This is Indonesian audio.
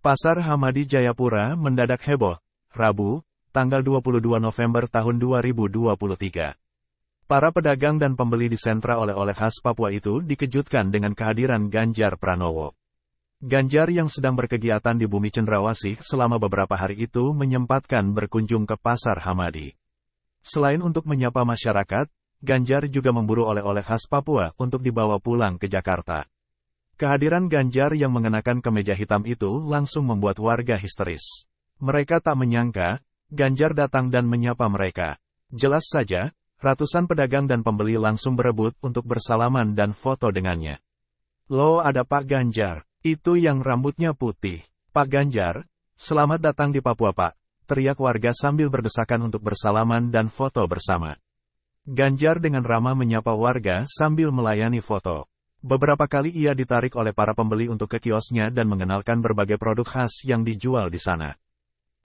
Pasar Hamadi Jayapura mendadak heboh, Rabu, tanggal 22 November tahun 2023. Para pedagang dan pembeli di sentra oleh-oleh khas Papua itu dikejutkan dengan kehadiran Ganjar Pranowo. Ganjar yang sedang berkegiatan di bumi Cendrawasih selama beberapa hari itu menyempatkan berkunjung ke Pasar Hamadi. Selain untuk menyapa masyarakat, Ganjar juga memburu oleh-oleh khas Papua untuk dibawa pulang ke Jakarta. Kehadiran Ganjar yang mengenakan kemeja hitam itu langsung membuat warga histeris. Mereka tak menyangka, Ganjar datang dan menyapa mereka. Jelas saja, ratusan pedagang dan pembeli langsung berebut untuk bersalaman dan foto dengannya. Lo ada Pak Ganjar, itu yang rambutnya putih. Pak Ganjar, selamat datang di Papua Pak, teriak warga sambil berdesakan untuk bersalaman dan foto bersama. Ganjar dengan ramah menyapa warga sambil melayani foto. Beberapa kali ia ditarik oleh para pembeli untuk ke kiosnya dan mengenalkan berbagai produk khas yang dijual di sana.